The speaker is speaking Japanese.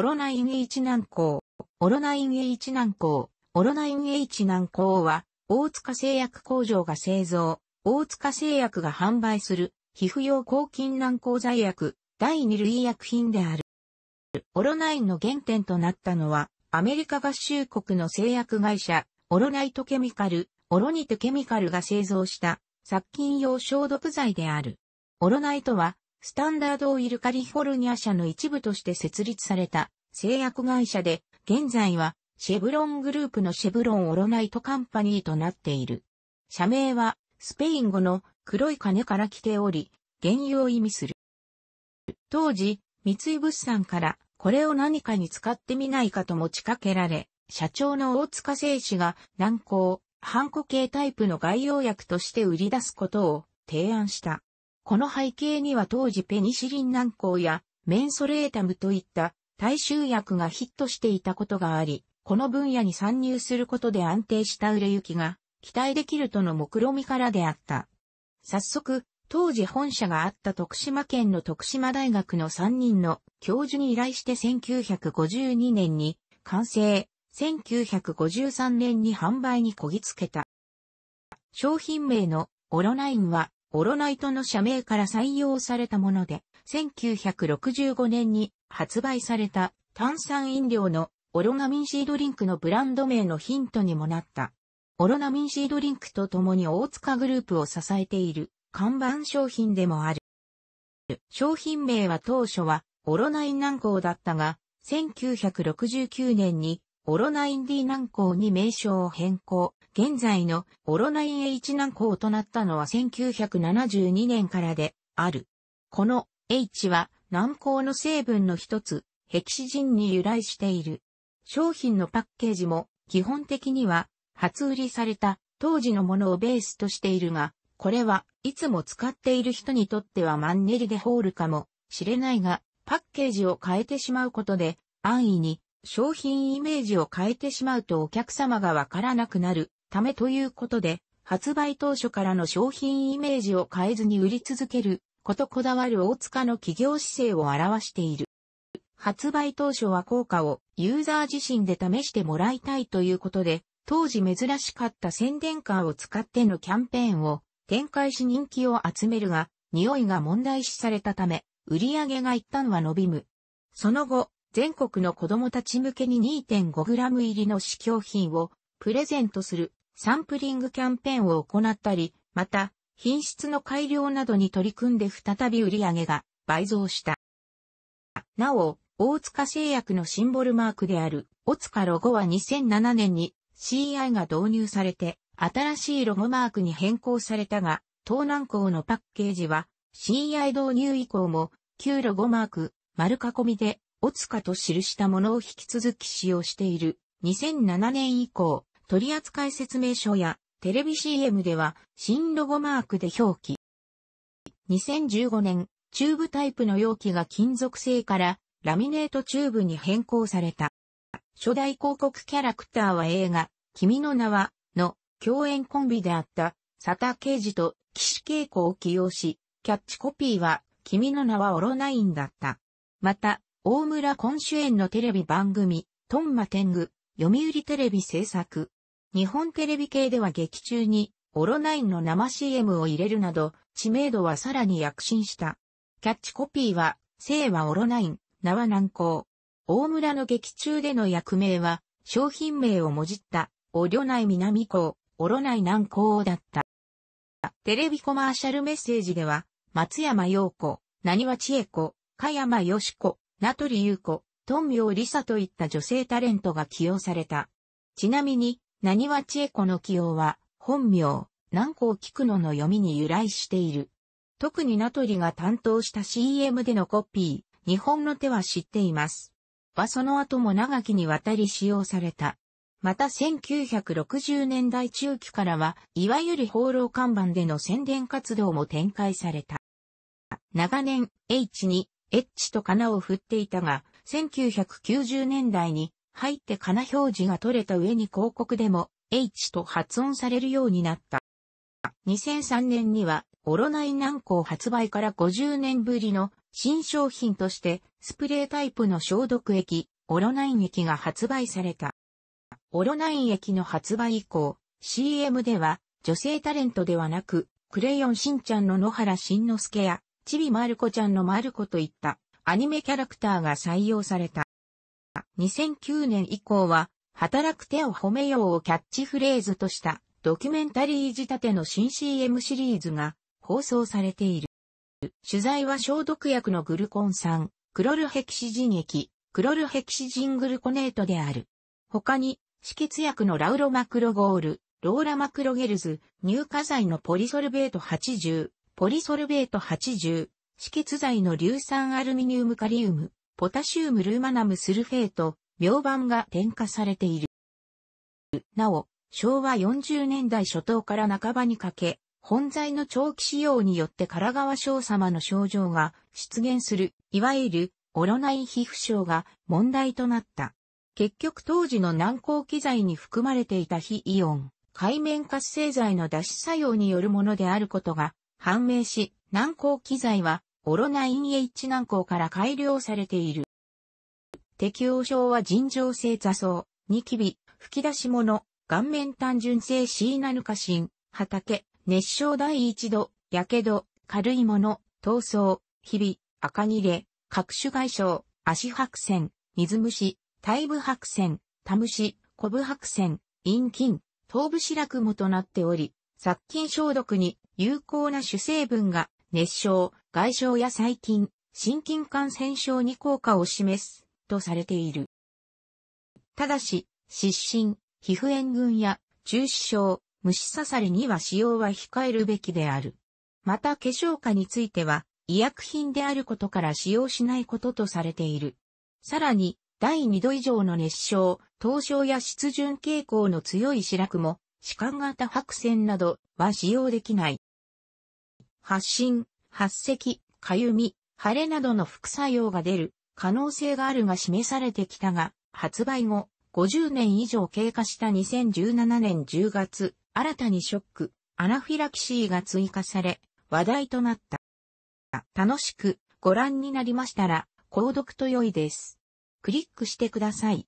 オロナイン H 南港、オロナイン H 南港、オロナイン H 南港は、大塚製薬工場が製造、大塚製薬が販売する、皮膚用抗菌軟膏剤薬、第二類医薬品である。オロナインの原点となったのは、アメリカ合衆国の製薬会社、オロナイトケミカル、オロニテケミカルが製造した殺菌用消毒剤である。オロナイトはスタンダードオイルカリフォルニア社の一部として設立された製薬会社で、現在はシェブロングループのシェブロンオロナイトカンパニーとなっている。社名はスペイン語の黒い金から来ており、原油を意味する。当時、三井物産からこれを何かに使ってみないかと持ちかけられ、社長の大塚製紙が軟膏、ハンコ系タイプの外用薬として売り出すことを提案した。この背景には当時ペニシリン軟膏やメンソレータムといった大衆薬がヒットしていたことがあり、この分野に参入することで安定した売れ行きが期待できるとの目論みからであった。早速、当時本社があった徳島県の徳島大学の3人の教授に依頼して1952年に完成、1953年に販売にこぎつけた。商品名のオロナインはオロナイトの社名から採用されたもので、1965年に発売された炭酸飲料のオロナミンシードリンクのブランド名のヒントにもなった。オロナミンシードリンクと共に大塚グループを支えている看板商品でもある。商品名は当初はオロナイン南港だったが、1969年にオロナイン D 南港に名称を変更。現在のオロナイン H 南港となったのは1972年からである。この H は南港の成分の一つ、ヘキシジンに由来している。商品のパッケージも基本的には初売りされた当時のものをベースとしているが、これはいつも使っている人にとってはマンネリでホールかもしれないが、パッケージを変えてしまうことで安易に商品イメージを変えてしまうとお客様がわからなくなるためということで、発売当初からの商品イメージを変えずに売り続けることこだわる大塚の企業姿勢を表している。発売当初は効果をユーザー自身で試してもらいたいということで、当時珍しかった宣伝カーを使ってのキャンペーンを展開し人気を集めるが、匂いが問題視されたため、売り上げが一旦は伸びむ。その後、全国の子供たち向けに 2.5g 入りの試供品をプレゼントするサンプリングキャンペーンを行ったり、また、品質の改良などに取り組んで再び売り上げが倍増した。なお、大塚製薬のシンボルマークである、大塚ロゴは2007年に CI が導入されて、新しいロゴマークに変更されたが、東南港のパッケージは CI 導入以降も、旧ロゴマーク、丸囲みでおつかと記したものを引き続き使用している。2007年以降、取扱説明書やテレビ CM では新ロゴマークで表記。2015年、チューブタイプの容器が金属製からラミネートチューブに変更された。初代広告キャラクターは映画、君の名は、の共演コンビであった佐田啓二と岸恵子を起用し、キャッチコピーは、君の名はオロナインだった。また、大村昆主演のテレビ番組、トンマ天狗、読売テレビ制作。日本テレビ系では劇中に、オロナインの生 CM を入れるなど、知名度はさらに躍進した。キャッチコピーは、生はオロナイン、名は難航。大村の劇中での役名は、商品名をもじった、オリョナイ南港、オロナイ南港だった。テレビコマーシャルメッセージでは、松山陽子、何は千恵子、香山よし子、名取優子、ョウ・理沙といった女性タレントが起用された。ちなみに、何は千恵子の起用は、本名、南光菊野の読みに由来している。特に名取が担当した CM でのコピー、日本の手は知っています。はその後も長きにわたり使用された。また1960年代中期からは、いわゆる放浪看板での宣伝活動も展開された。長年、H 2エッチと金を振っていたが、1990年代に入って金表示が取れた上に広告でも H と発音されるようになった。2003年には、オロナイ南港発売から50年ぶりの新商品として、スプレータイプの消毒液、オロナイン液が発売された。オロナイン液の発売以降、CM では、女性タレントではなく、クレヨンしんちゃんの野原しんのすけや、ちびまる子ちゃんのまる子といったアニメキャラクターが採用された。2009年以降は、働く手を褒めようをキャッチフレーズとしたドキュメンタリー仕立ての新 CM シリーズが放送されている。取材は消毒薬のグルコン酸、クロルヘキシジン液、クロルヘキシジングルコネートである。他に、止血薬のラウロマクロゴール、ローラマクロゲルズ、乳化剤のポリソルベート80、ポリソルベート80、止血剤の硫酸アルミニウムカリウム、ポタシウムルーマナムスルフェート、秒板が添加されている。なお、昭和40年代初頭から半ばにかけ、本剤の長期使用によって唐川翔様の症状が出現する、いわゆるオロナイ皮膚症が問題となった。結局当時の軟膏機材に含まれていた非イオン、海面活性剤の脱出作用によるものであることが判明し、軟膏機材は、オロナイン H 軟膏から改良されている。適応症は尋常性座層、ニキビ、吹き出し物、顔面単純性シーナヌカシン、畑、熱傷第一度、火傷、軽いもの、闘争、日々、赤切れ、各種外傷、足白線、水虫、体部白線、タムシ、コブ白線、陰菌、頭部白雲となっており、殺菌消毒に有効な主成分が熱症、外傷や細菌、心筋感染症に効果を示すとされている。ただし、湿疹、皮膚炎群や中止症、虫刺されには使用は控えるべきである。また化粧下については、医薬品であることから使用しないこととされている。さらに、第2度以上の熱症、凍傷や湿潤傾向の強い白くも、歯間型白線などは使用できない。発疹、発赤、かゆみ、腫れなどの副作用が出る可能性があるが示されてきたが、発売後、50年以上経過した2017年10月、新たにショック、アナフィラキシーが追加され、話題となった。楽しくご覧になりましたら、購読と良いです。クリックしてください。